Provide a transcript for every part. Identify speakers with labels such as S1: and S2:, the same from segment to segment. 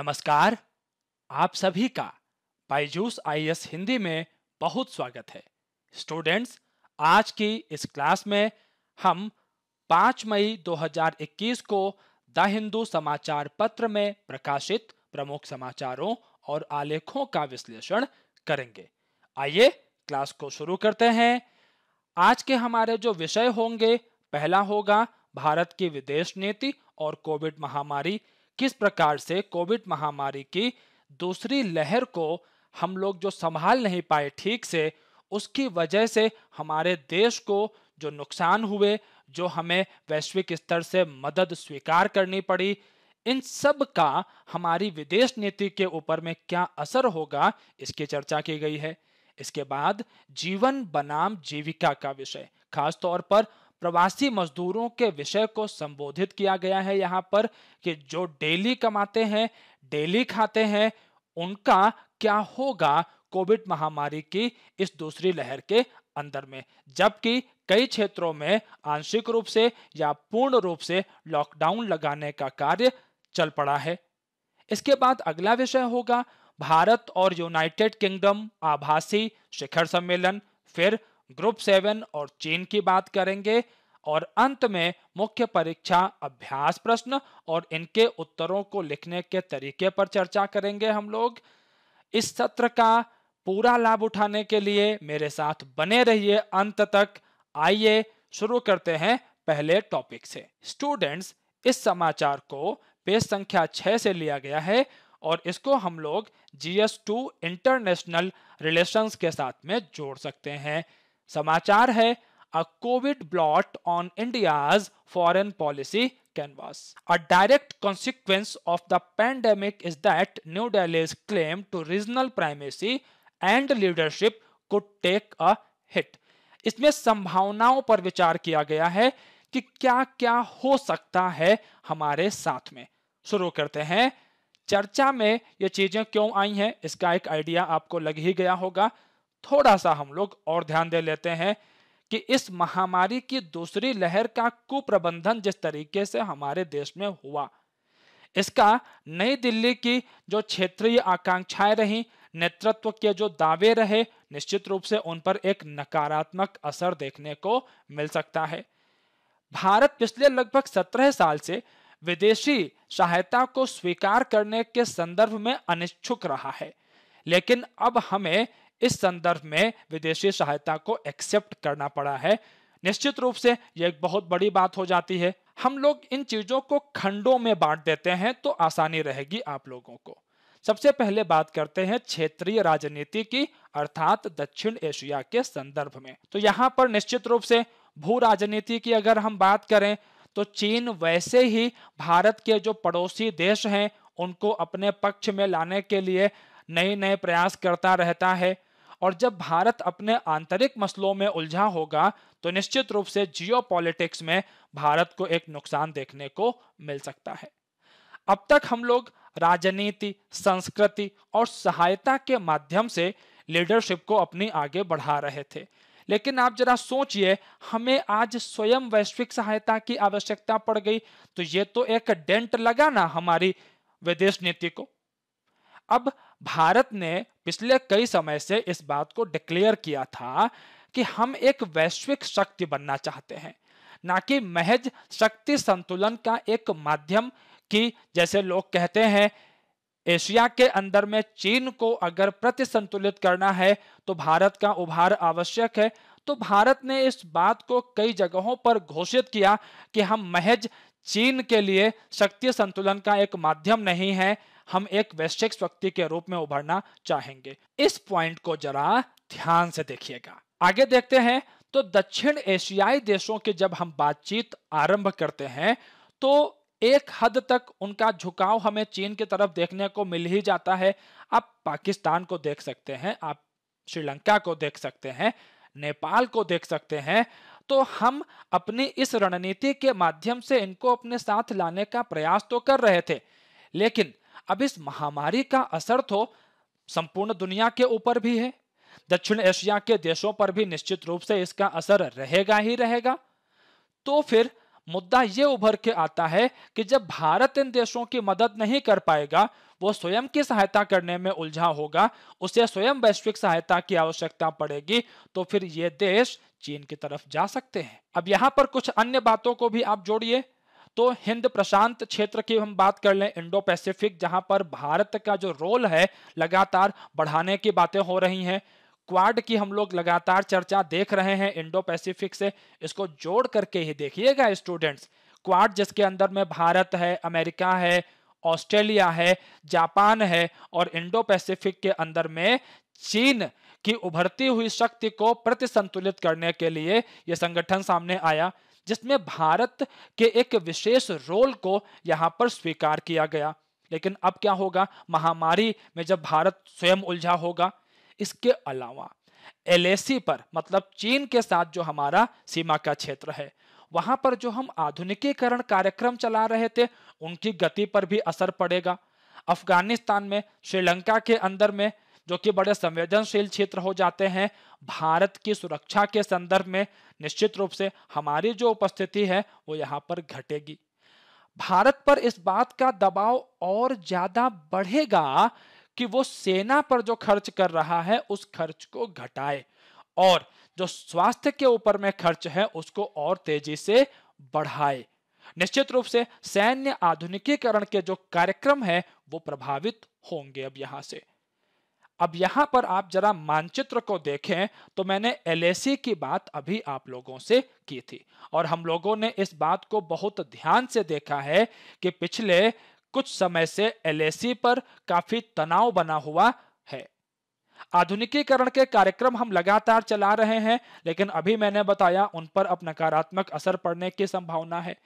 S1: नमस्कार आप सभी का बाइजूस आईएस हिंदी में बहुत स्वागत है स्टूडेंट्स आज की इस क्लास में हम 5 मई 2021 को द हिंदू समाचार पत्र में प्रकाशित प्रमुख समाचारों और आलेखों का विश्लेषण करेंगे आइए क्लास को शुरू करते हैं आज के हमारे जो विषय होंगे पहला होगा भारत की विदेश नीति और कोविड महामारी किस प्रकार से कोविड महामारी की दूसरी लहर को हम लोग जो संभाल नहीं पाए ठीक से उसकी वजह से हमारे देश को जो नुकसान हुए जो हमें वैश्विक स्तर से मदद स्वीकार करनी पड़ी इन सब का हमारी विदेश नीति के ऊपर में क्या असर होगा इसकी चर्चा की गई है इसके बाद जीवन बनाम जीविका का विषय खासतौर पर प्रवासी मजदूरों के विषय को संबोधित किया गया है यहाँ पर कि जो डेली कमाते हैं डेली खाते हैं उनका क्या होगा कोविड महामारी की इस दूसरी लहर के अंदर में जबकि कई क्षेत्रों में आंशिक रूप से या पूर्ण रूप से लॉकडाउन लगाने का कार्य चल पड़ा है इसके बाद अगला विषय होगा भारत और यूनाइटेड किंगडम आभासी शिखर सम्मेलन फिर ग्रुप सेवन और चीन की बात करेंगे और अंत में मुख्य परीक्षा अभ्यास प्रश्न और इनके उत्तरों को लिखने के तरीके पर चर्चा करेंगे हम लोग इस सत्र का पूरा लाभ उठाने के लिए मेरे साथ बने रहिए अंत तक आइए शुरू करते हैं पहले टॉपिक से स्टूडेंट्स इस समाचार को पेज संख्या छह से लिया गया है और इसको हम लोग जीएस टू इंटरनेशनल रिलेशंस के साथ में जोड़ सकते हैं समाचार है a Covid blot on India foreign policy canvas a direct consequence of the pandemic is that new Delhi's claim to regional primacy and leadership को टेक अ हिट इसमें संभावनाओं पर विचार किया गया है कि क्या क्या हो सकता है हमारे साथ में शुरू करते हैं चर्चा में ये चीजें क्यों आई हैं इसका एक आइडिया आपको लग ही गया होगा थोड़ा सा हम लोग और ध्यान दे लेते हैं कि इस महामारी की दूसरी लहर का कुप्रबंधन जिस तरीके से हमारे देश में हुआ इसका नई दिल्ली की जो क्षेत्रीय आकांक्षाएं रही नेतृत्व के जो दावे रहे निश्चित रूप से उन पर एक नकारात्मक असर देखने को मिल सकता है भारत पिछले लगभग सत्रह साल से विदेशी सहायता को स्वीकार करने के संदर्भ में अनिच्छुक रहा है लेकिन अब हमें इस संदर्भ में विदेशी सहायता को एक्सेप्ट करना पड़ा है निश्चित रूप से यह एक बहुत बड़ी बात हो जाती है हम लोग इन चीजों को खंडों में बांट देते हैं तो आसानी रहेगी आप लोगों को सबसे पहले बात करते हैं क्षेत्रीय राजनीति की अर्थात दक्षिण एशिया के संदर्भ में तो यहाँ पर निश्चित रूप से भू राजनीति की अगर हम बात करें तो चीन वैसे ही भारत के जो पड़ोसी देश हैं उनको अपने पक्ष में लाने के लिए नए नए प्रयास करता रहता है और जब भारत अपने आंतरिक मसलों में उलझा होगा तो निश्चित रूप से जियो में भारत को एक नुकसान देखने को मिल सकता है अब तक हम लोग राजनीति संस्कृति और सहायता के माध्यम से लीडरशिप को अपनी आगे बढ़ा रहे थे लेकिन आप जरा सोचिए हमें आज स्वयं वैश्विक सहायता की आवश्यकता पड़ गई तो ये तो एक डेंट लगा ना हमारी विदेश नीति को अब भारत ने पिछले कई समय से इस बात को डिक्लेयर किया था कि हम एक वैश्विक शक्ति बनना चाहते हैं ना कि महज शक्ति संतुलन का एक माध्यम कि जैसे लोग कहते हैं एशिया के अंदर में चीन को अगर प्रति संतुलित करना है तो भारत का उभार आवश्यक है तो भारत ने इस बात को कई जगहों पर घोषित किया कि हम महज चीन के लिए शक्ति संतुलन का एक माध्यम नहीं है हम एक वैश्विक व्यक्ति के रूप में उभरना चाहेंगे इस पॉइंट को जरा ध्यान से देखिएगा आगे देखते हैं तो दक्षिण एशियाई देशों की जब हम बातचीत आरंभ करते हैं तो एक हद तक उनका झुकाव हमें चीन की तरफ देखने को मिल ही जाता है आप पाकिस्तान को देख सकते हैं आप श्रीलंका को देख सकते हैं नेपाल को देख सकते हैं तो हम अपनी इस रणनीति के माध्यम से इनको अपने साथ लाने का प्रयास तो कर रहे थे लेकिन अब इस महामारी का असर तो संपूर्ण दुनिया के ऊपर भी है दक्षिण एशिया के देशों पर भी निश्चित रूप से इसका असर रहेगा ही रहेगा तो फिर मुद्दा ये उभर के आता है कि जब भारत इन देशों की मदद नहीं कर पाएगा वो स्वयं की सहायता करने में उलझा होगा उसे स्वयं वैश्विक सहायता की आवश्यकता पड़ेगी तो फिर ये देश चीन की तरफ जा सकते हैं अब यहाँ पर कुछ अन्य बातों को भी आप जोड़िए तो हिंद प्रशांत क्षेत्र की हम बात कर लें इंडो पैसिफिक जहां पर भारत का जो रोल है लगातार बढ़ाने की बातें हो रही हैं क्वाड की हम लोग लगातार चर्चा देख रहे हैं इंडो पैसिफिक से इसको जोड़ करके ही देखिएगा स्टूडेंट्स क्वाड जिसके अंदर में भारत है अमेरिका है ऑस्ट्रेलिया है जापान है और इंडो पैसिफिक के अंदर में चीन की उभरती हुई शक्ति को प्रतिसंतुलित करने के लिए यह संगठन सामने आया जिसमें भारत के एक विशेष रोल को यहाँ पर स्वीकार किया गया लेकिन अब क्या होगा महामारी में जब भारत स्वयं उलझा होगा इसके अलावा एल पर मतलब चीन के साथ जो हमारा सीमा का क्षेत्र है वहां पर जो हम आधुनिकीकरण कार्यक्रम चला रहे थे उनकी गति पर भी असर पड़ेगा अफगानिस्तान में श्रीलंका के अंदर में जो कि बड़े संवेदनशील क्षेत्र हो जाते हैं भारत की सुरक्षा के संदर्भ में निश्चित रूप से हमारी जो उपस्थिति है वो यहाँ पर घटेगी भारत पर इस बात का दबाव और ज्यादा बढ़ेगा कि वो सेना पर जो खर्च कर रहा है उस खर्च को घटाए और जो स्वास्थ्य के ऊपर में खर्च है उसको और तेजी से बढ़ाए निश्चित रूप से सैन्य आधुनिकीकरण के जो कार्यक्रम है वो प्रभावित होंगे अब यहां से अब यहां पर आप जरा मानचित्र को देखें तो मैंने एल की बात अभी आप लोगों से की थी और हम लोगों ने इस बात को बहुत ध्यान से देखा है कि पिछले कुछ समय से एल पर काफी तनाव बना हुआ है आधुनिकीकरण के कार्यक्रम हम लगातार चला रहे हैं लेकिन अभी मैंने बताया उन पर अब नकारात्मक असर पड़ने की संभावना है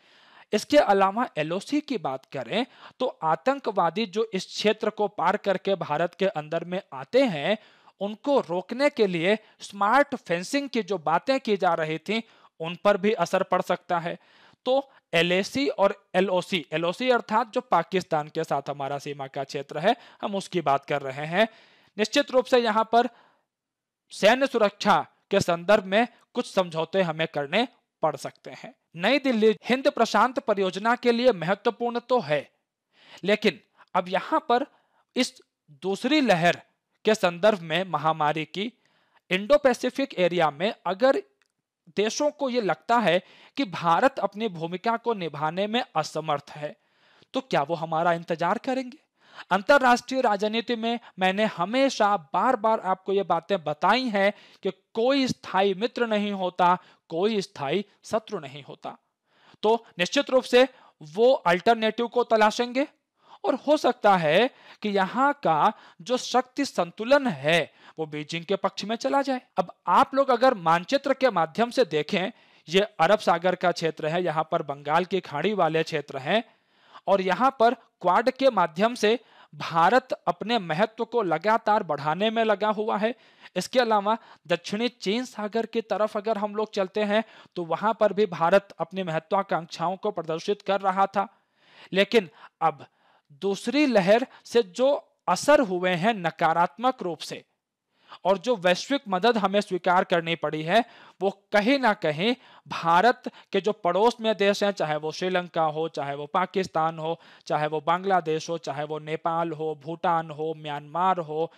S1: इसके अलावा एलओसी की बात करें तो आतंकवादी जो इस क्षेत्र को पार करके भारत के अंदर में आते हैं उनको रोकने के लिए स्मार्ट फेंसिंग की जो बातें की जा रही थी उन पर भी असर पड़ सकता है तो एल और एल ओ अर्थात जो पाकिस्तान के साथ हमारा सीमा का क्षेत्र है हम उसकी बात कर रहे हैं निश्चित रूप से यहां पर सैन्य सुरक्षा के संदर्भ में कुछ समझौते हमें करने पढ़ सकते हैं नई दिल्ली हिंद प्रशांत परियोजना के लिए महत्वपूर्ण तो है लेकिन अब यहां पर इस दूसरी लहर के संदर्भ में महामारी की इंडो पैसिफिक एरिया में अगर देशों को यह लगता है कि भारत अपनी भूमिका को निभाने में असमर्थ है तो क्या वो हमारा इंतजार करेंगे अंतरराष्ट्रीय राजनीति में मैंने हमेशा बार बार आपको ये बातें बताई हैं कि कोई स्थायी मित्र नहीं होता कोई स्थायी शत्रु नहीं होता तो निश्चित रूप से वो अल्टरनेटिव को तलाशेंगे और हो सकता है कि यहाँ का जो शक्ति संतुलन है वो बीजिंग के पक्ष में चला जाए अब आप लोग अगर मानचित्र के माध्यम से देखें ये अरब सागर का क्षेत्र है यहाँ पर बंगाल की खाड़ी वाले क्षेत्र हैं और यहाँ पर क्वाड के माध्यम से भारत अपने महत्व को लगातार बढ़ाने में लगा हुआ है इसके अलावा दक्षिणी चीन सागर की तरफ अगर हम लोग चलते हैं तो वहां पर भी भारत अपनी महत्वाकांक्षाओं को प्रदर्शित कर रहा था लेकिन अब दूसरी लहर से जो असर हुए हैं नकारात्मक रूप से और जो वैश्विक मदद हमें स्वीकार करनी पड़ी है वो कहीं ना कहीं भारत के जो पड़ोस में देश हैं चाहे वो श्रीलंका हो चाहे वो पाकिस्तान हो चाहे वो बांग्लादेश हो चाहे वो नेपाल हो भूटान हो म्यांमार हो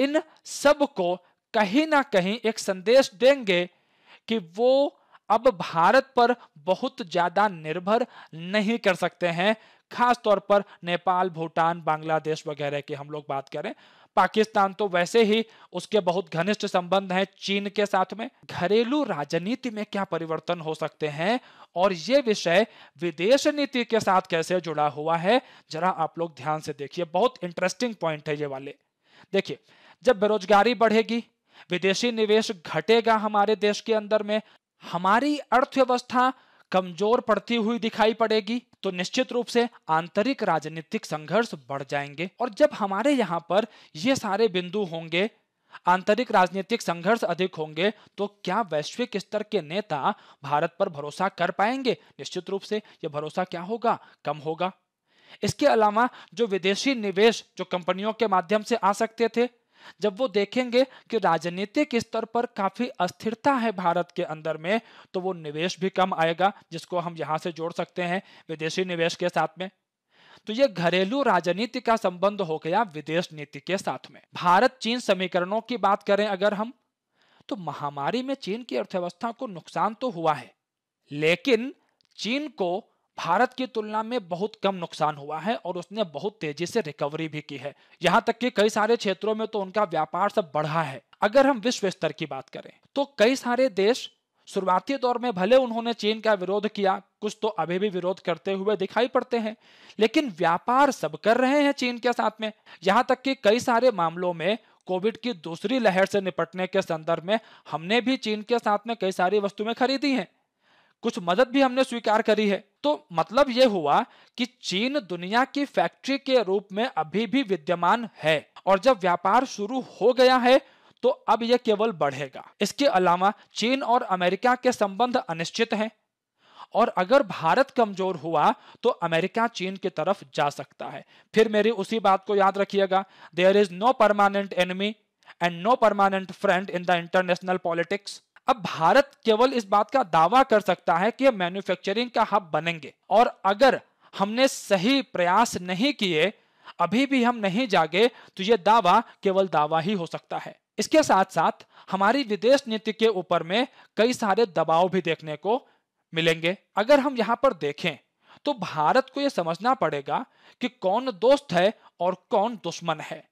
S1: इन सब को कहीं ना कहीं एक संदेश देंगे कि वो अब भारत पर बहुत ज्यादा निर्भर नहीं कर सकते हैं खास तौर पर नेपाल भूटान बांग्लादेश वगैरह की हम लोग बात करें पाकिस्तान तो वैसे ही उसके बहुत घनिष्ठ संबंध हैं चीन के साथ में घरेलू राजनीति में क्या परिवर्तन हो सकते हैं और ये विषय विदेश नीति के साथ कैसे जुड़ा हुआ है जरा आप लोग ध्यान से देखिए बहुत इंटरेस्टिंग पॉइंट है ये वाले देखिए जब बेरोजगारी बढ़ेगी विदेशी निवेश घटेगा हमारे देश के अंदर में हमारी अर्थव्यवस्था कमजोर पड़ती हुई दिखाई पड़ेगी तो निश्चित रूप से आंतरिक राजनीतिक संघर्ष बढ़ जाएंगे और जब हमारे यहाँ पर ये सारे बिंदु होंगे आंतरिक राजनीतिक संघर्ष अधिक होंगे तो क्या वैश्विक स्तर के नेता भारत पर भरोसा कर पाएंगे निश्चित रूप से यह भरोसा क्या होगा कम होगा इसके अलावा जो विदेशी निवेश जो कंपनियों के माध्यम से आ सकते थे जब वो देखेंगे कि राजनीतिक स्तर पर काफी अस्थिरता है भारत के अंदर में तो वो निवेश भी कम आएगा जिसको हम यहां से जोड़ सकते हैं विदेशी निवेश के साथ में तो ये घरेलू राजनीति का संबंध हो गया विदेश नीति के साथ में भारत चीन समीकरणों की बात करें अगर हम तो महामारी में चीन की अर्थव्यवस्था को नुकसान तो हुआ है लेकिन चीन को भारत की तुलना में बहुत कम नुकसान हुआ है और उसने बहुत तेजी से रिकवरी भी की है यहाँ तक कि कई सारे क्षेत्रों में तो उनका व्यापार सब बढ़ा है अगर हम विश्व स्तर की बात करें तो कई सारे देश शुरुआती दौर में भले उन्होंने चीन का विरोध किया कुछ तो अभी भी विरोध करते हुए दिखाई पड़ते हैं लेकिन व्यापार सब कर रहे हैं चीन के साथ में यहाँ तक कि कई सारे मामलों में कोविड की दूसरी लहर से निपटने के संदर्भ में हमने भी चीन के साथ में कई सारी वस्तुएं खरीदी हैं कुछ मदद भी हमने स्वीकार करी है तो मतलब ये हुआ कि चीन दुनिया की फैक्ट्री के रूप में अभी भी विद्यमान है और जब व्यापार शुरू हो गया है तो अब यह केवल बढ़ेगा इसके अलावा चीन और अमेरिका के संबंध अनिश्चित हैं और अगर भारत कमजोर हुआ तो अमेरिका चीन की तरफ जा सकता है फिर मेरी उसी बात को याद रखिएगा there is no permanent enemy and no permanent friend in the international politics अब भारत केवल इस बात का दावा कर सकता है कि मैन्युफैक्चरिंग का हब बनेंगे और अगर हमने सही प्रयास नहीं किए अभी भी हम नहीं जागे तो यह दावा केवल दावा ही हो सकता है इसके साथ साथ हमारी विदेश नीति के ऊपर में कई सारे दबाव भी देखने को मिलेंगे अगर हम यहाँ पर देखें तो भारत को यह समझना पड़ेगा कि कौन दोस्त है और कौन दुश्मन है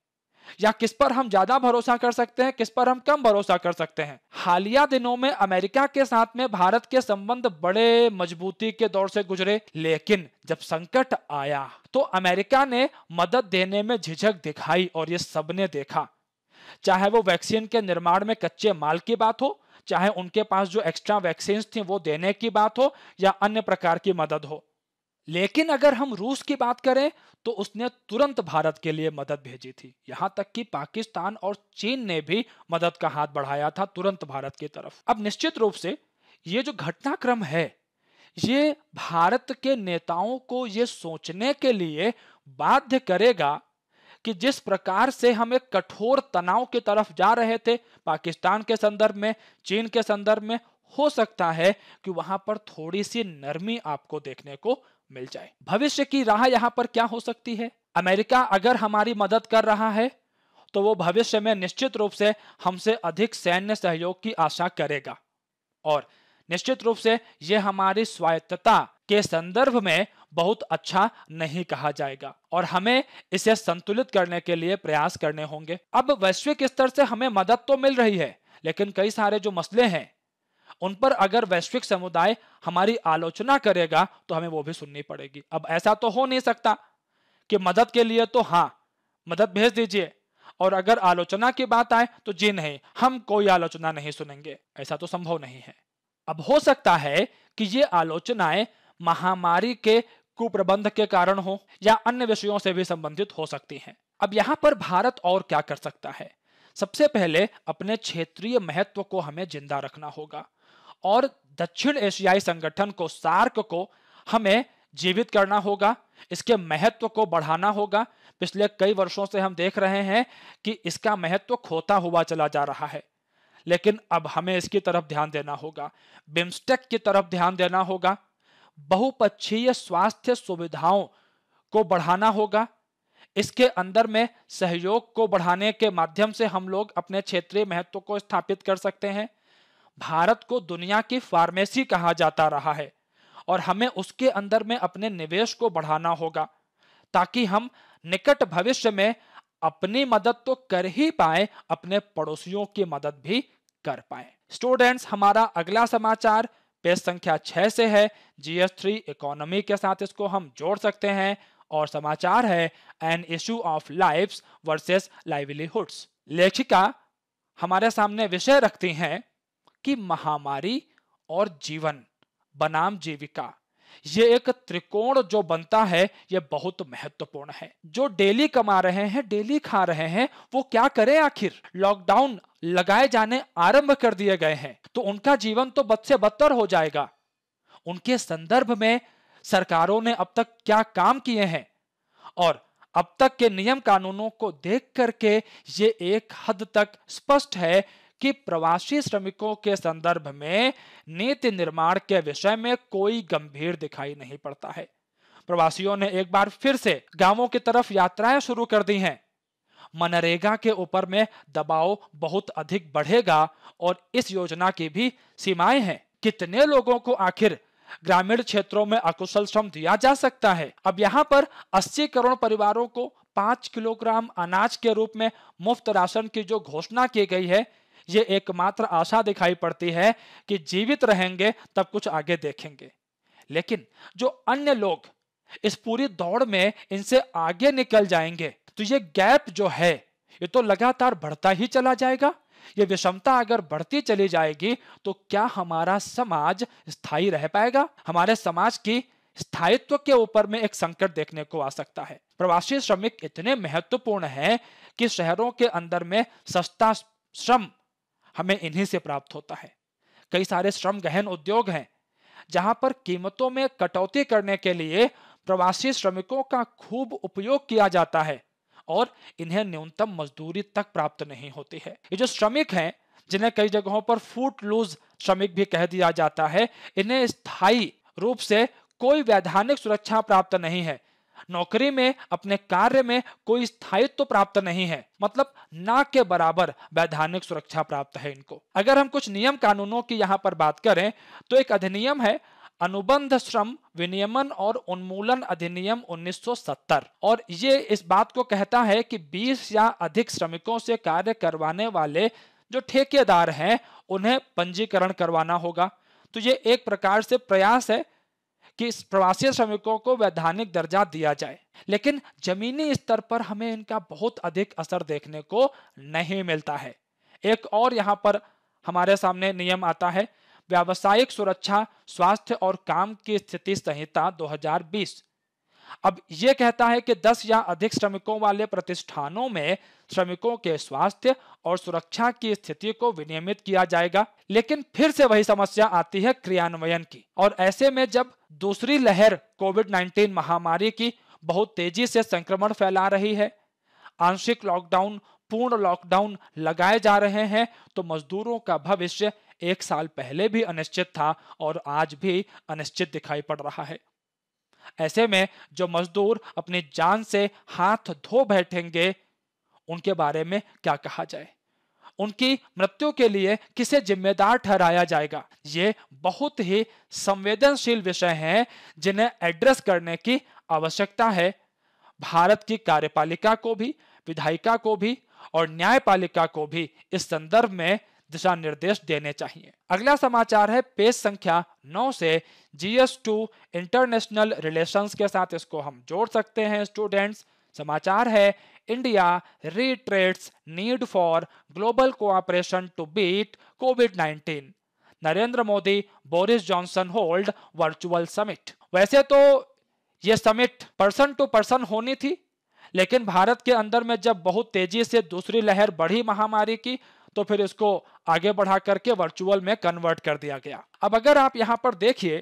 S1: या किस पर हम ज्यादा भरोसा कर सकते हैं किस पर हम कम भरोसा कर सकते हैं हालिया दिनों में अमेरिका के साथ में भारत के संबंध बड़े मजबूती के दौर से गुजरे लेकिन जब संकट आया तो अमेरिका ने मदद देने में झिझक दिखाई और ये सबने देखा चाहे वो वैक्सीन के निर्माण में कच्चे माल की बात हो चाहे उनके पास जो एक्स्ट्रा वैक्सीन थी वो देने की बात हो या अन्य प्रकार की मदद हो लेकिन अगर हम रूस की बात करें तो उसने तुरंत भारत के लिए मदद भेजी थी यहां तक कि पाकिस्तान और चीन ने भी मदद का हाथ बढ़ाया था तुरंत भारत की तरफ अब निश्चित रूप से ये जो घटनाक्रम है ये भारत के नेताओं को ये सोचने के लिए बाध्य करेगा कि जिस प्रकार से हम एक कठोर तनाव की तरफ जा रहे थे पाकिस्तान के संदर्भ में चीन के संदर्भ में हो सकता है कि वहां पर थोड़ी सी नरमी आपको देखने को मिल जाए भविष्य की राह यहाँ पर क्या हो सकती है अमेरिका अगर हमारी मदद कर रहा है तो वो भविष्य में निश्चित रूप से हमसे अधिक सैन्य सहयोग की आशा करेगा और निश्चित रूप से ये हमारी स्वायत्तता के संदर्भ में बहुत अच्छा नहीं कहा जाएगा और हमें इसे संतुलित करने के लिए प्रयास करने होंगे अब वैश्विक स्तर से हमें मदद तो मिल रही है लेकिन कई सारे जो मसले हैं उन पर अगर वैश्विक समुदाय हमारी आलोचना करेगा तो हमें वो भी सुननी पड़ेगी अब ऐसा तो हो नहीं सकता कि मदद के लिए तो हाँ मदद भेज दीजिए और अगर आलोचना की बात आए तो जी नहीं हम कोई आलोचना नहीं सुनेंगे ऐसा तो संभव नहीं है अब हो सकता है कि ये आलोचनाएं महामारी के कुप्रबंध के कारण हो या अन्य विषयों से भी संबंधित हो सकती हैं अब यहाँ पर भारत और क्या कर सकता है सबसे पहले अपने क्षेत्रीय महत्व को हमें जिंदा रखना होगा और दक्षिण एशियाई संगठन को सार्क को हमें जीवित करना होगा इसके महत्व को बढ़ाना होगा पिछले कई वर्षों से हम देख रहे हैं कि इसका महत्व खोता हुआ चला जा रहा है लेकिन अब हमें इसकी तरफ ध्यान देना होगा बिम्स्टेक की तरफ ध्यान देना होगा बहुपक्षीय स्वास्थ्य सुविधाओं को बढ़ाना होगा इसके अंदर में सहयोग को बढ़ाने के माध्यम से हम लोग अपने क्षेत्रीय महत्व को स्थापित कर सकते हैं भारत को दुनिया की फार्मेसी कहा जाता रहा है और हमें उसके अंदर में अपने निवेश को बढ़ाना होगा ताकि हम निकट भविष्य में अपनी मदद तो कर ही पाए अपने पड़ोसियों की मदद भी कर पाए स्टूडेंट्स हमारा अगला समाचार पेज संख्या छह से है जीएस थ्री इकोनॉमी के साथ इसको हम जोड़ सकते हैं और समाचार है an issue of life versus livelihoods लेखिका हमारे सामने विषय रखती हैं कि महामारी और जीवन बनाम जीविका ये एक त्रिकोण जो बनता है ये बहुत महत्वपूर्ण है जो डेली कमा रहे हैं डेली खा रहे हैं वो क्या करें आखिर लॉकडाउन लगाए जाने आरंभ कर दिए गए हैं तो उनका जीवन तो बद से बदतर हो जाएगा उनके संदर्भ में सरकारों ने अब तक क्या काम किए हैं और अब तक के नियम कानूनों को देख करके ये एक हद तक स्पष्ट है कि प्रवासी श्रमिकों के संदर्भ में नीति निर्माण के विषय में कोई गंभीर दिखाई नहीं पड़ता है प्रवासियों ने एक बार फिर से गांवों की तरफ यात्राएं शुरू कर दी हैं मनरेगा के ऊपर में दबाव बहुत अधिक बढ़ेगा और इस योजना की भी सीमाएं हैं कितने लोगों को आखिर ग्रामीण क्षेत्रों में अकुशल श्रम दिया जा सकता है अब यहाँ पर 80 करोड़ परिवारों को 5 किलोग्राम अनाज के रूप में मुफ्त राशन की जो घोषणा की गई है ये एकमात्र आशा दिखाई पड़ती है कि जीवित रहेंगे तब कुछ आगे देखेंगे लेकिन जो अन्य लोग इस पूरी दौड़ में इनसे आगे निकल जाएंगे तो ये गैप जो है ये तो लगातार बढ़ता ही चला जाएगा ये विषमता अगर बढ़ती चली जाएगी तो क्या हमारा समाज स्थायी रह पाएगा हमारे समाज की स्थायित्व के ऊपर में एक संकट देखने को आ सकता है प्रवासी श्रमिक इतने महत्वपूर्ण हैं कि शहरों के अंदर में सस्ता श्रम हमें इन्हीं से प्राप्त होता है कई सारे श्रम गहन उद्योग हैं जहां पर कीमतों में कटौती करने के लिए प्रवासी श्रमिकों का खूब उपयोग किया जाता है और इन्हें न्यूनतम मजदूरी तक प्राप्त नहीं होती है ये जो श्रमिक हैं जिन्हें कई जगहों पर फूट लूज श्रमिक भी कह दिया जाता है इन्हें स्थायी रूप से कोई वैधानिक सुरक्षा प्राप्त नहीं है नौकरी में अपने कार्य में कोई स्थायित्व तो प्राप्त नहीं है मतलब ना के बराबर वैधानिक सुरक्षा प्राप्त है इनको अगर हम कुछ नियम कानूनों की यहाँ पर बात करें तो एक अधिनियम है अनुबंध श्रम विनियमन और उन्मूलन अधिनियम 1970 और ये इस बात को कहता है कि 20 या अधिक श्रमिकों से कार्य करवाने वाले जो ठेकेदार हैं उन्हें पंजीकरण करवाना होगा तो ये एक प्रकार से प्रयास है कि इस प्रवासी श्रमिकों को वैधानिक दर्जा दिया जाए लेकिन जमीनी स्तर पर हमें इनका बहुत अधिक असर देखने को नहीं मिलता है एक और यहाँ पर हमारे सामने नियम आता है व्यावसायिक सुरक्षा स्वास्थ्य और काम की स्थिति संहिता 2020 अब यह कहता है कि 10 या अधिक श्रमिकों वाले प्रतिष्ठानों में श्रमिकों के स्वास्थ्य और सुरक्षा की स्थिति को विनियमित किया जाएगा लेकिन फिर से वही समस्या आती है क्रियान्वयन की और ऐसे में जब दूसरी लहर कोविड 19 महामारी की बहुत तेजी से संक्रमण फैला रही है आंशिक लॉकडाउन पूर्ण लॉकडाउन लगाए जा रहे हैं तो मजदूरों का भविष्य एक साल पहले भी अनिश्चित था और आज भी अनिश्चित दिखाई पड़ रहा है ऐसे में जो मजदूर अपनी जान से हाथ धो बैठेंगे उनके बारे में क्या कहा जाए उनकी मृत्यु के लिए किसे जिम्मेदार ठहराया जाएगा ये बहुत ही संवेदनशील विषय हैं जिन्हें एड्रेस करने की आवश्यकता है भारत की कार्यपालिका को भी विधायिका को भी और न्यायपालिका को भी इस संदर्भ में दिशा निर्देश देने चाहिए अगला समाचार है पेज संख्या 9 से जीएस टू इंटरनेशनल रिलेशंस के साथ इसको हम जोड़ सकते हैं स्टूडेंट्स समाचार है India reiterates need for global cooperation to beat Covid 19 Narendra Modi Boris Johnson hold virtual summit वैसे तो ये समिट पर्सन टू पर्सन होनी थी लेकिन भारत के अंदर में जब बहुत तेजी से दूसरी लहर बढ़ी महामारी की तो फिर इसको आगे बढ़ा करके वर्चुअल में कन्वर्ट कर दिया गया अब अगर आप यहाँ पर देखिए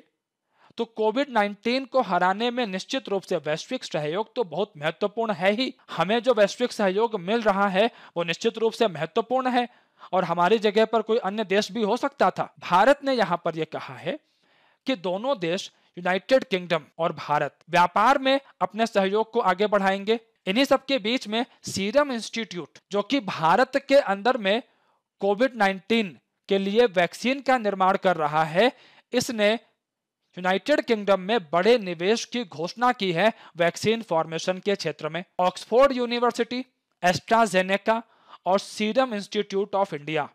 S1: तो कोविड 19 को हराने में निश्चित रूप से वैश्विक सहयोग तो बहुत महत्वपूर्ण है ही हमें जो वैश्विक सहयोग मिल रहा है वो निश्चित रूप से महत्वपूर्ण है और हमारी जगह पर कोई अन्य देश भी हो सकता था भारत ने यहाँ पर यह कहा है कि दोनों देश यूनाइटेड किंगडम और भारत व्यापार में अपने सहयोग को आगे बढ़ाएंगे इन्हीं सब के बीच में सीरम इंस्टीट्यूट जो कि भारत के अंदर में कोविड 19 के लिए वैक्सीन का निर्माण कर रहा है इसने यूनाइटेड किंगडम में बड़े निवेश की घोषणा की है वैक्सीन फॉर्मेशन के क्षेत्र में ऑक्सफोर्ड यूनिवर्सिटी एस्ट्राजेनेका और सीरम इंस्टीट्यूट ऑफ इंडिया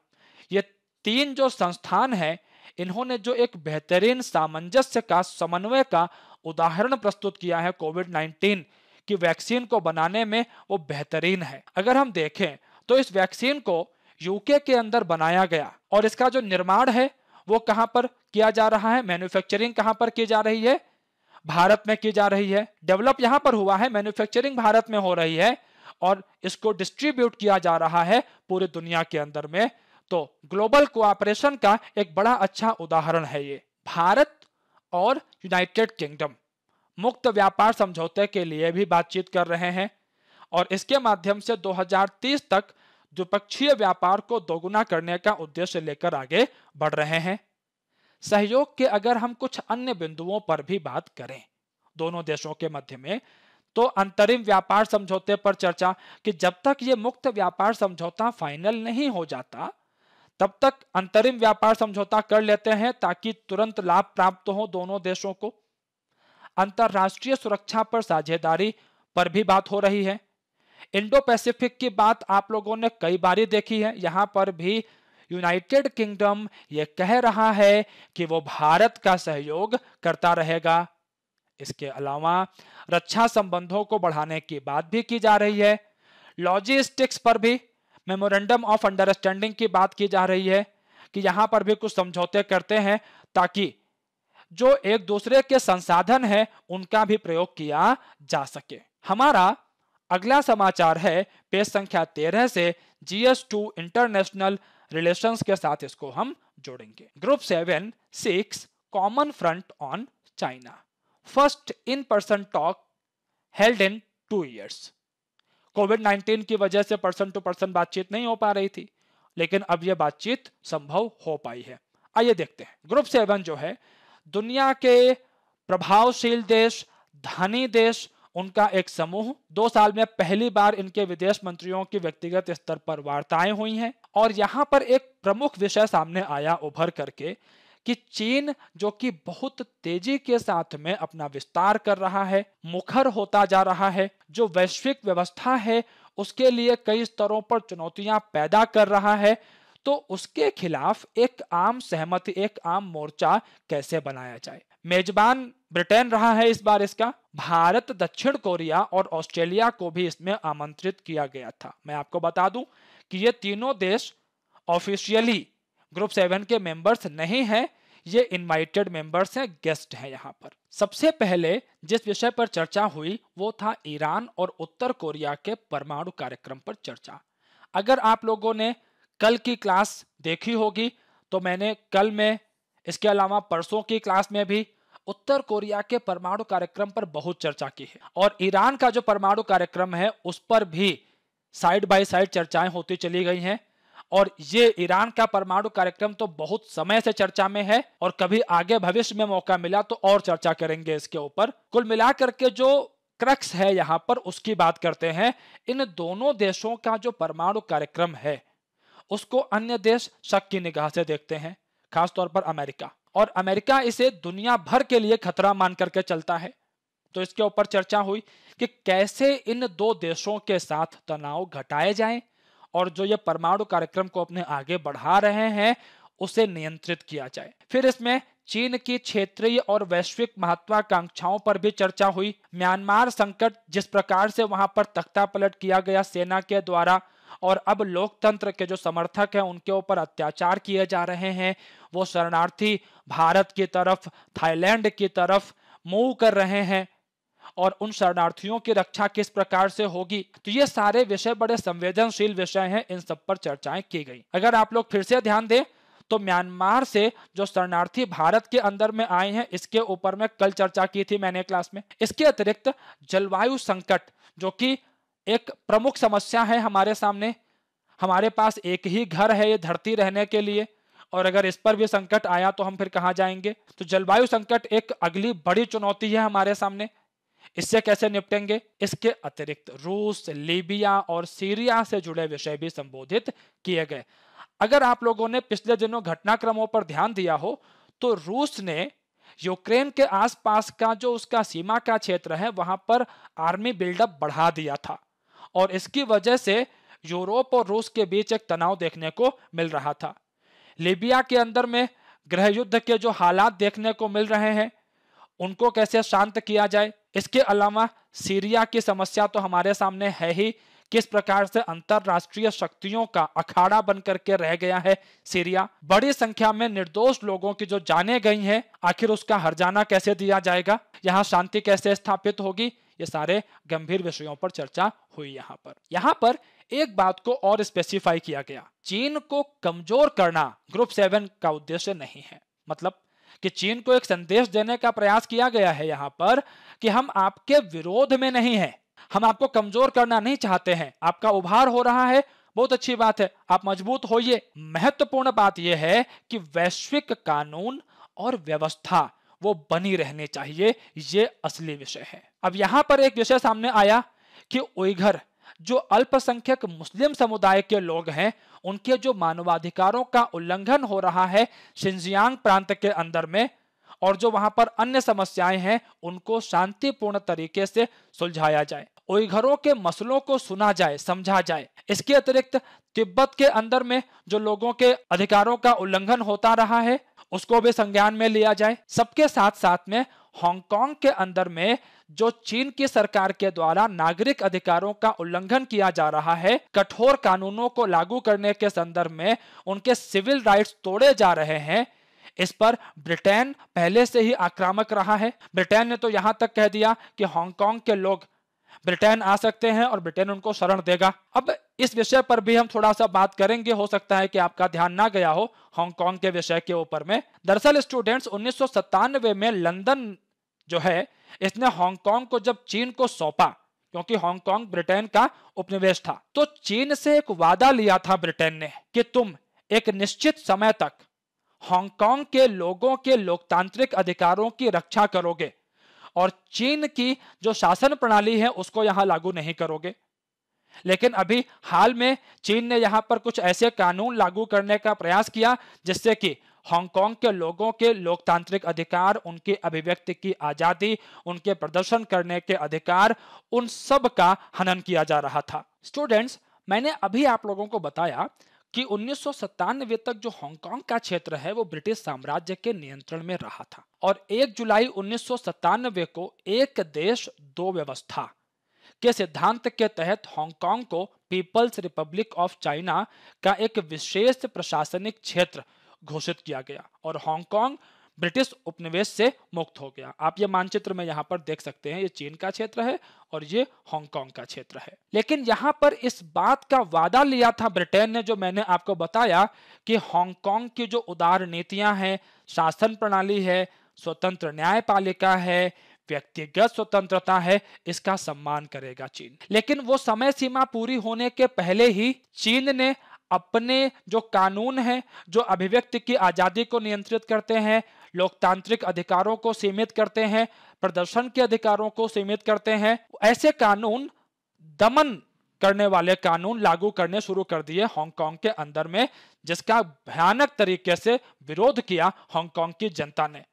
S1: ये तीन जो संस्थान हैं इन्होंने जो एक बेहतरीन सामंजस्य का समन्वय का उदाहरण प्रस्तुत किया है कोविड 19 की वैक्सीन को बनाने में वो बेहतरीन है अगर हम देखें तो इस वैक्सीन को यूके के अंदर बनाया गया और इसका जो निर्माण है वो कहां पर किया जा रहा है मैन्युफैक्चरिंग कहां पर की जा रही है भारत में की जा रही है डेवलप यहां पर हुआ है मैन्युफैक्चरिंग भारत में हो रही है और इसको डिस्ट्रीब्यूट किया जा रहा है पूरी दुनिया के अंदर में तो ग्लोबल कोऑपरेशन का एक बड़ा अच्छा उदाहरण है ये भारत और यूनाइटेड किंगडम मुक्त व्यापार समझौते के लिए भी बातचीत कर रहे हैं और इसके माध्यम से 2030 तक द्विपक्षीय व्यापार को दोगुना करने का उद्देश्य लेकर आगे बढ़ रहे हैं सहयोग के अगर हम कुछ अन्य बिंदुओं पर भी बात करें दोनों देशों के मध्य में तो अंतरिम व्यापार समझौते पर चर्चा कि जब तक ये मुक्त व्यापार समझौता फाइनल नहीं हो जाता तब तक अंतरिम व्यापार समझौता कर लेते हैं ताकि तुरंत लाभ प्राप्त हो दोनों देशों को अंतर्राष्ट्रीय सुरक्षा पर साझेदारी पर भी बात हो रही है इंडो पैसिफिक की बात आप लोगों ने कई बार देखी है यहां पर भी यूनाइटेड किंगडम यह कह रहा है कि वो भारत का सहयोग करता रहेगा इसके अलावा रक्षा संबंधों को बढ़ाने की बात भी की जा रही है लॉजिस्टिक्स पर भी मेमोरेंडम ऑफ अंडरस्टैंडिंग की बात की जा रही है कि यहां पर भी कुछ समझौते करते हैं ताकि जो एक दूसरे के संसाधन है उनका भी प्रयोग किया जा सके हमारा अगला समाचार है पेज संख्या तेरह से जीएस टू इंटरनेशनल रिलेशन के साथ इसको हम जोड़ेंगे group seven six common front on China first in person talk held in two years Covid 19 की वजह से पर्सन टू पर्सन बातचीत नहीं हो पा रही थी लेकिन अब यह बातचीत संभव हो पाई है आइए देखते हैं ग्रुप सेवन जो है दुनिया के प्रभावशील देश धनी देश उनका एक समूह दो साल में पहली बार इनके विदेश मंत्रियों की व्यक्तिगत स्तर पर वार्ताएं हुई हैं और यहाँ पर एक प्रमुख विषय सामने आया उभर करके कि चीन जो कि बहुत तेजी के साथ में अपना विस्तार कर रहा है मुखर होता जा रहा है जो वैश्विक व्यवस्था है उसके लिए कई स्तरों पर चुनौतियां पैदा कर रहा है तो उसके खिलाफ एक आम सहमति एक आम मोर्चा कैसे बनाया जाए मेजबान ब्रिटेन रहा है इस बार इसका भारत दक्षिण कोरिया और ऑस्ट्रेलिया को भी इसमें आमंत्रित किया गया था मैं आपको बता दूं कि ये तीनों देश ऑफिशियली ग्रुप सेवन के मेंबर्स नहीं हैं ये इनवाइटेड मेंबर्स हैं गेस्ट हैं यहाँ पर सबसे पहले जिस विषय पर चर्चा हुई वो था ईरान और उत्तर कोरिया के परमाणु कार्यक्रम पर चर्चा अगर आप लोगों ने कल की क्लास देखी होगी तो मैंने कल में इसके अलावा परसों की क्लास में भी उत्तर कोरिया के परमाणु कार्यक्रम पर बहुत चर्चा की है और ईरान का जो परमाणु कार्यक्रम है उस पर भी साइड बाय साइड चर्चाएं होती चली गई हैं और ये ईरान का परमाणु कार्यक्रम तो बहुत समय से चर्चा में है और कभी आगे भविष्य में मौका मिला तो और चर्चा करेंगे इसके ऊपर कुल मिलाकर के जो क्रक्स है यहाँ पर उसकी बात करते हैं इन दोनों देशों का जो परमाणु कार्यक्रम है उसको अन्य देश शक की निगाह से देखते हैं खासतौर पर अमेरिका और अमेरिका इसे दुनिया भर के लिए खतरा मान करके चलता है तो इसके ऊपर चर्चा हुई कि कैसे इन दो देशों के साथ तनाव घटाए जाए और जो ये परमाणु कार्यक्रम को अपने आगे बढ़ा रहे हैं उसे नियंत्रित किया जाए फिर इसमें चीन की क्षेत्रीय और वैश्विक महत्वाकांक्षाओं पर भी चर्चा हुई म्यांमार संकट जिस प्रकार से वहां पर तख्ता पलट किया गया सेना के द्वारा और अब लोकतंत्र के जो समर्थक हैं उनके ऊपर अत्याचार किए जा रहे हैं वो शरणार्थी भारत की तरफ थाईलैंड की तरफ मूव कर रहे हैं और उन शरणार्थियों की रक्षा किस प्रकार से होगी तो ये सारे विषय बड़े संवेदनशील विषय हैं इन सब पर चर्चाएं की गई अगर आप लोग फिर से ध्यान दें तो म्यांमार से जो शरणार्थी भारत के अंदर में आए हैं इसके ऊपर में कल चर्चा की थी मैंने क्लास में इसके अतिरिक्त जलवायु संकट जो कि एक प्रमुख समस्या है हमारे सामने हमारे पास एक ही घर है ये धरती रहने के लिए और अगर इस पर भी संकट आया तो हम फिर कहाँ जाएंगे तो जलवायु संकट एक अगली बड़ी चुनौती है हमारे सामने इससे कैसे निपटेंगे इसके अतिरिक्त रूस लीबिया और सीरिया से जुड़े विषय भी संबोधित किए गए अगर आप लोगों ने पिछले दिनों घटनाक्रमों पर ध्यान दिया हो तो रूस ने यूक्रेन के आसपास का जो उसका सीमा का क्षेत्र है वहां पर आर्मी बिल्डअप बढ़ा दिया था और इसकी वजह से यूरोप और रूस के बीच एक तनाव देखने को मिल रहा था लीबिया के अंदर में गृह युद्ध के जो हालात देखने को मिल रहे हैं उनको कैसे शांत किया जाए इसके अलावा सीरिया की समस्या तो हमारे सामने है ही किस प्रकार से अंतरराष्ट्रीय शक्तियों का अखाड़ा बनकर के रह गया है सीरिया बड़ी संख्या में निर्दोष लोगों की जो जाने गई हैं आखिर उसका हरजाना कैसे दिया जाएगा यहाँ शांति कैसे स्थापित होगी ये सारे गंभीर विषयों पर चर्चा हुई यहाँ पर यहाँ पर एक बात को और स्पेसिफाई किया गया चीन को कमजोर करना ग्रुप सेवन का उद्देश्य नहीं है मतलब कि चीन को एक संदेश देने का प्रयास किया गया है यहाँ पर कि हम आपके विरोध में नहीं है हम आपको कमजोर करना नहीं चाहते हैं आपका उभार हो रहा है बहुत अच्छी बात है आप मजबूत होइए महत्वपूर्ण बात यह है कि वैश्विक कानून और व्यवस्था वो बनी रहने चाहिए ये असली विषय है अब यहाँ पर एक विषय सामने आया कि उइघर जो अल्पसंख्यक मुस्लिम समुदाय के लोग हैं उनके जो मानवाधिकारों का उल्लंघन हो रहा है शिंजियांग प्रांत के अंदर में और जो वहां पर अन्य समस्याएं हैं उनको शांतिपूर्ण तरीके से सुलझाया जाए उइघरों के मसलों को सुना जाए समझा जाए इसके अतिरिक्त तिब्बत के अंदर में जो लोगों के अधिकारों का उल्लंघन होता रहा है उसको भी संज्ञान में लिया जाए सबके साथ साथ में हांगकांग के अंदर में जो चीन की सरकार के द्वारा नागरिक अधिकारों का उल्लंघन किया जा रहा है कठोर कानूनों को लागू करने के संदर्भ में उनके सिविल राइट्स तोड़े जा रहे हैं इस पर ब्रिटेन पहले से ही आक्रामक रहा है ब्रिटेन ने तो यहां तक कह दिया कि हांगकांग के लोग ब्रिटेन आ सकते हैं और ब्रिटेन उनको शरण देगा अब इस विषय पर भी हम थोड़ा सा बात करेंगे हो सकता है कि आपका ध्यान ना गया हो हांगकांग के विषय के ऊपर में दरअसल स्टूडेंट्स उन्नीस में लंदन जो है इसने हांगकांग को जब चीन को सौंपा क्योंकि हांगकांग ब्रिटेन का उपनिवेश था तो चीन से एक वादा लिया था ब्रिटेन ने कि तुम एक निश्चित समय तक हांगकांग के लोगों के लोकतांत्रिक अधिकारों की रक्षा करोगे और चीन की जो शासन प्रणाली है उसको यहां लागू नहीं करोगे लेकिन अभी हाल में चीन ने यहां पर कुछ ऐसे कानून लागू करने का प्रयास किया जिससे कि हांगकांग के लोगों के लोकतांत्रिक अधिकार उनके अभिव्यक्ति की आजादी उनके प्रदर्शन करने के अधिकार उन सब का हनन किया जा रहा था स्टूडेंट्स मैंने अभी आप लोगों को बताया कि उन्नीस तक जो हांगकांग का क्षेत्र है वो ब्रिटिश साम्राज्य के नियंत्रण में रहा था और 1 जुलाई उन्नीस को एक देश दो व्यवस्था के सिद्धांत के तहत हांगकांग को पीपल्स रिपब्लिक ऑफ चाइना का एक विशेष प्रशासनिक क्षेत्र घोषित किया गया और हांगकांग ब्रिटिश उपनिवेश से मुक्त हो गया आप ये मानचित्र में यहाँ पर देख सकते हैं ये चीन का क्षेत्र है और ये हांगकांग का क्षेत्र है लेकिन यहाँ पर इस बात का वादा लिया था ब्रिटेन ने जो मैंने आपको बताया कि हांगकांग की जो उदार नीतियां हैं शासन प्रणाली है स्वतंत्र न्यायपालिका है व्यक्तिगत स्वतंत्रता है इसका सम्मान करेगा चीन लेकिन वो समय सीमा पूरी होने के पहले ही चीन ने अपने जो कानून हैं जो अभिव्यक्ति की आज़ादी को नियंत्रित करते हैं लोकतांत्रिक अधिकारों को सीमित करते हैं प्रदर्शन के अधिकारों को सीमित करते हैं ऐसे कानून दमन करने वाले कानून लागू करने शुरू कर दिए हांगकांग के अंदर में जिसका भयानक तरीके से विरोध किया हांगकांग की जनता ने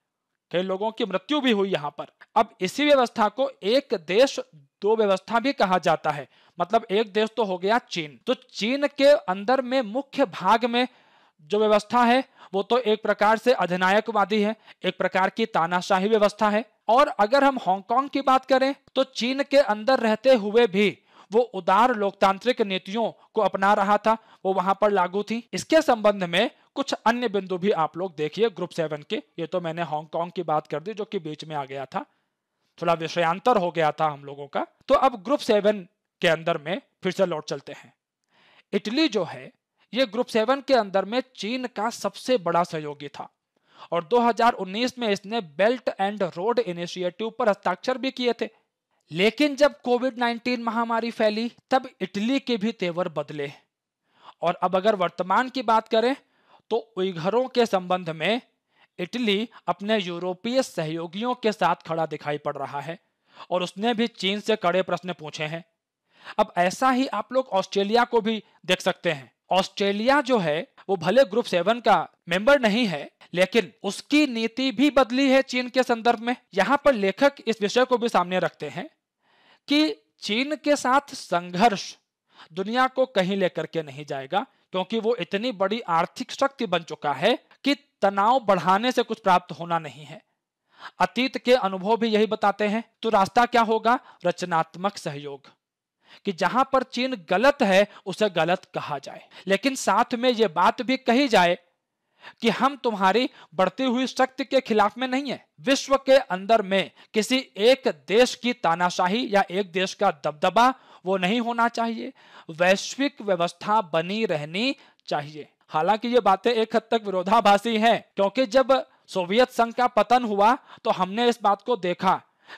S1: कई लोगों की मृत्यु भी हुई यहाँ पर अब इसी व्यवस्था को एक देश दो व्यवस्था भी कहा जाता है मतलब एक देश तो हो गया चीन तो चीन के अंदर में मुख्य भाग में जो व्यवस्था है वो तो एक प्रकार से अधिनायकवादी है एक प्रकार की तानाशाही व्यवस्था है और अगर हम हांगकांग की बात करें तो चीन के अंदर रहते हुए भी वो उदार लोकतांत्रिक नीतियों को अपना रहा था वो वहां पर लागू थी इसके संबंध में कुछ अन्य बिंदु भी आप लोग देखिए ग्रुप सेवन के ये तो मैंने हांगकांग की बात कर दी जो कि बीच में आ गया था थोड़ा विषयांतर हो गया था हम लोगों का तो अब ग्रुप सेवन के अंदर में फिर से लौट चलते हैं इटली जो है ये ग्रुप सेवन के अंदर में चीन का सबसे बड़ा सहयोगी था और 2019 में इसने बेल्ट एंड रोड इनिशिएटिव पर हस्ताक्षर भी किए थे लेकिन जब कोविड 19 महामारी फैली तब इटली के भी तेवर बदले और अब अगर वर्तमान की बात करें तो उइघरों के संबंध में इटली अपने यूरोपीय सहयोगियों के साथ खड़ा दिखाई पड़ रहा है और उसने भी चीन से कड़े प्रश्न पूछे हैं अब ऐसा ही आप लोग ऑस्ट्रेलिया को भी देख सकते हैं ऑस्ट्रेलिया जो है वो भले ग्रुप सेवन का मेंबर नहीं है लेकिन उसकी नीति भी बदली है चीन के संदर्भ में यहां पर लेखक इस विषय को भी सामने रखते हैं कि चीन के साथ संघर्ष दुनिया को कहीं लेकर के नहीं जाएगा क्योंकि वो इतनी बड़ी आर्थिक शक्ति बन चुका है कि तनाव बढ़ाने से कुछ प्राप्त होना नहीं है अतीत के अनुभव भी यही बताते हैं तो रास्ता क्या होगा रचनात्मक सहयोग कि जहां पर चीन गलत है उसे गलत कहा जाए लेकिन साथ में यह बात भी कही जाए कि हम तुम्हारी बढ़ती हुई शक्ति के खिलाफ में नहीं है विश्व के अंदर में किसी एक देश की तानाशाही या एक देश का दबदबा वो नहीं होना चाहिए वैश्विक व्यवस्था बनी रहनी चाहिए हालांकि ये बातें एक हद तक विरोधाभासी हैं क्योंकि जब सोवियत संघ का पतन हुआ तो हमने इस बात को देखा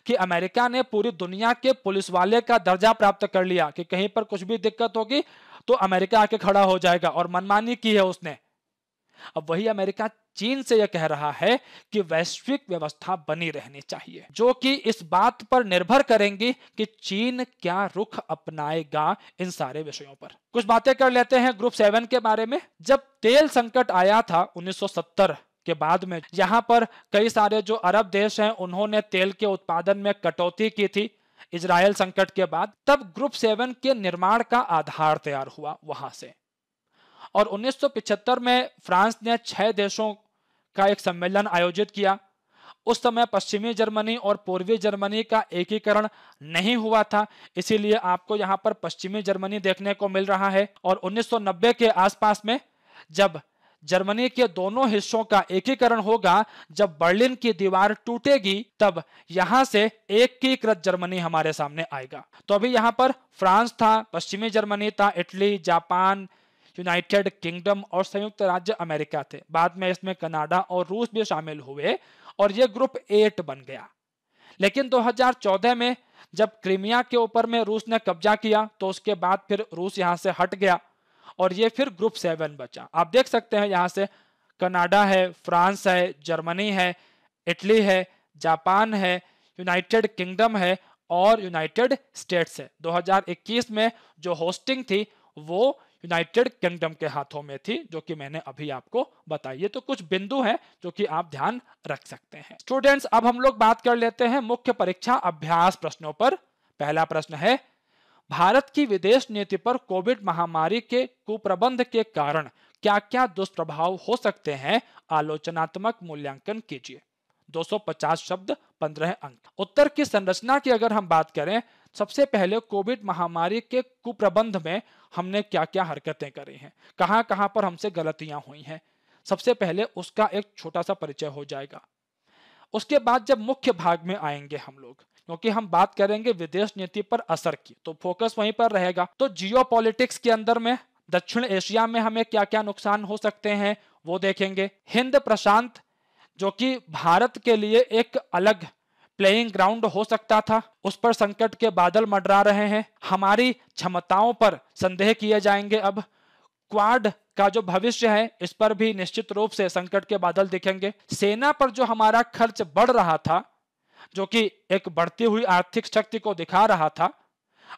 S1: कि अमेरिका ने पूरी दुनिया के पुलिस वाले का दर्जा प्राप्त कर लिया कि कहीं पर कुछ भी दिक्कत होगी तो अमेरिका आके खड़ा हो जाएगा और मनमानी की है उसने अब वही अमेरिका चीन से यह कह रहा है कि वैश्विक व्यवस्था बनी रहनी चाहिए जो कि इस बात पर निर्भर करेंगी कि चीन क्या रुख अपनाएगा इन सारे विषयों पर कुछ बातें कर लेते हैं ग्रुप सेवन के बारे में जब तेल संकट आया था 1970 के बाद में यहाँ पर कई सारे जो अरब देश हैं उन्होंने तेल के उत्पादन में कटौती की थी इसराइल संकट के बाद तब ग्रुप सेवन के निर्माण का आधार तैयार हुआ वहां से और 1975 में फ्रांस ने छह देशों का एक सम्मेलन आयोजित किया उस समय पश्चिमी जर्मनी और पूर्वी जर्मनी का एकीकरण नहीं हुआ था इसीलिए आपको यहाँ पर पश्चिमी जर्मनी देखने को मिल रहा है और 1990 के आसपास में जब जर्मनी के दोनों हिस्सों का एकीकरण होगा जब बर्लिन की दीवार टूटेगी तब यहां से एकीकृत जर्मनी हमारे सामने आएगा तो अभी यहाँ पर फ्रांस था पश्चिमी जर्मनी था इटली जापान यूनाइटेड किंगडम और संयुक्त राज्य अमेरिका थे बाद में इसमें कनाडा और रूस भी शामिल हुए और यह ग्रुप एट बन गया लेकिन 2014 में जब क्रीमिया के ऊपर में रूस ने कब्जा किया तो उसके बाद फिर रूस यहां से हट गया और ये फिर ग्रुप सेवन बचा आप देख सकते हैं यहां से कनाडा है फ्रांस है जर्मनी है इटली है जापान है यूनाइटेड किंगडम है और यूनाइटेड स्टेट्स है 2021 में जो होस्टिंग थी वो यूनाइटेड किंगडम के हाथों में थी जो कि मैंने अभी आपको बताई ये तो कुछ बिंदु हैं जो कि आप ध्यान रख सकते हैं स्टूडेंट्स अब हम लोग बात कर लेते हैं मुख्य परीक्षा अभ्यास प्रश्नों पर पहला प्रश्न है भारत की विदेश नीति पर कोविड महामारी के कुप्रबंध के कारण क्या क्या दुष्प्रभाव हो सकते हैं आलोचनात्मक मूल्यांकन कीजिए 250 शब्द 15 अंक उत्तर की संरचना की अगर हम बात करें सबसे पहले कोविड महामारी के कुप्रबंध में हमने क्या क्या हरकतें करी हैं कहाँ कहाँ पर हमसे गलतियां हुई हैं सबसे पहले उसका एक छोटा सा परिचय हो जाएगा उसके बाद जब मुख्य भाग में आएंगे हम लोग क्योंकि हम बात करेंगे विदेश नीति पर असर की तो फोकस वहीं पर रहेगा तो जियो के अंदर में दक्षिण एशिया में हमें क्या क्या नुकसान हो सकते हैं वो देखेंगे हिंद प्रशांत जो कि भारत के लिए एक अलग प्लेइंग ग्राउंड हो सकता था उस पर संकट के बादल मडरा रहे हैं हमारी क्षमताओं पर संदेह किए जाएंगे अब क्वाड का जो भविष्य है इस पर भी निश्चित रूप से संकट के बादल दिखेंगे सेना पर जो हमारा खर्च बढ़ रहा था जो कि एक बढ़ती हुई आर्थिक शक्ति को दिखा रहा था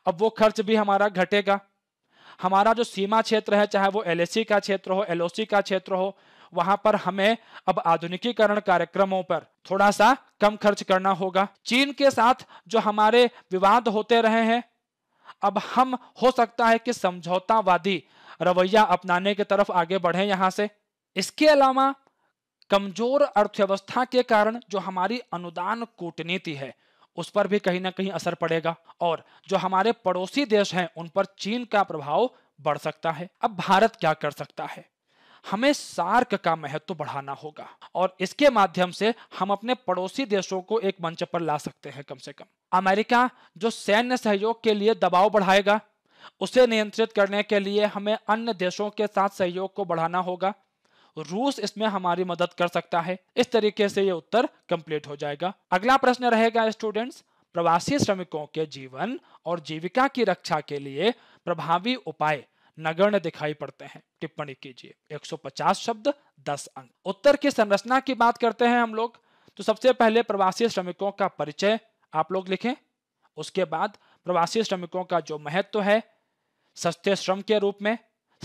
S1: अब वो खर्च भी हमारा घटेगा हमारा जो सीमा क्षेत्र है चाहे वो एल का क्षेत्र हो एलओसी का क्षेत्र हो वहां पर हमें अब आधुनिकीकरण कार्यक्रमों पर थोड़ा सा कम खर्च करना होगा चीन के साथ जो हमारे विवाद होते रहे हैं अब हम हो सकता है कि समझौतावादी रवैया अपनाने की तरफ आगे बढ़े यहां से इसके अलावा कमजोर अर्थव्यवस्था के कारण जो हमारी अनुदान कूटनीति है उस पर भी कहीं ना कहीं असर पड़ेगा और जो हमारे पड़ोसी देश हैं उन पर चीन का प्रभाव बढ़ सकता है अब भारत क्या कर सकता है हमें सार्क का महत्व बढ़ाना होगा और इसके माध्यम से हम अपने पड़ोसी देशों को एक मंच पर ला सकते हैं कम से कम अमेरिका जो सैन्य सहयोग के लिए दबाव बढ़ाएगा उसे नियंत्रित करने के लिए हमें अन्य देशों के साथ सहयोग को बढ़ाना होगा रूस इसमें हमारी मदद कर सकता है इस तरीके से ये उत्तर कंप्लीट हो जाएगा अगला प्रश्न रहेगा स्टूडेंट्स प्रवासी श्रमिकों के जीवन और जीविका की रक्षा के लिए प्रभावी उपाय नगण्य दिखाई पड़ते हैं टिप्पणी कीजिए 150 शब्द 10 अंक उत्तर की संरचना की बात करते हैं हम लोग तो सबसे पहले प्रवासी श्रमिकों का परिचय आप लोग लिखें उसके बाद प्रवासी श्रमिकों का जो महत्व है सस्ते श्रम के रूप में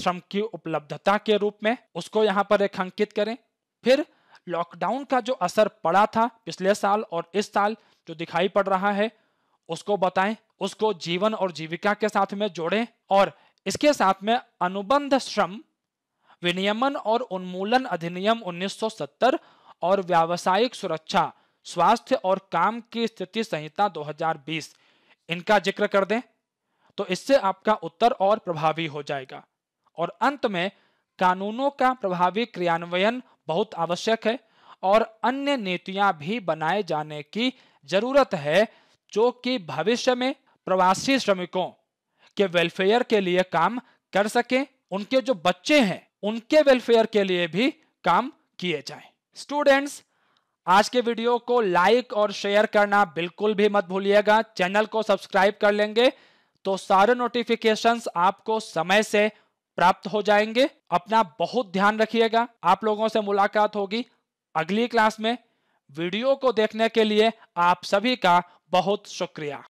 S1: श्रम की उपलब्धता के रूप में उसको यहाँ पर रेखांकित करें फिर लॉकडाउन का जो असर पड़ा था पिछले साल और इस साल जो दिखाई पड़ रहा है उसको बताएं उसको जीवन और जीविका के साथ में जोड़ें और इसके साथ में अनुबंध श्रम विनियमन और उन्मूलन अधिनियम 1970 और व्यावसायिक सुरक्षा स्वास्थ्य और काम की स्थिति संहिता 2020 इनका जिक्र कर दें तो इससे आपका उत्तर और प्रभावी हो जाएगा और अंत में कानूनों का प्रभावी क्रियान्वयन बहुत आवश्यक है और अन्य नीतियां भी बनाए जाने की जरूरत है जो कि भविष्य में प्रवासी श्रमिकों के वेलफेयर के लिए काम कर सके उनके जो बच्चे हैं उनके वेलफेयर के लिए भी काम किए जाए स्टूडेंट्स आज के वीडियो को लाइक और शेयर करना बिल्कुल भी मत भूलिएगा चैनल को सब्सक्राइब कर लेंगे तो सारे नोटिफिकेशंस आपको समय से प्राप्त हो जाएंगे अपना बहुत ध्यान रखिएगा आप लोगों से मुलाकात होगी अगली क्लास में वीडियो को देखने के लिए आप सभी का बहुत शुक्रिया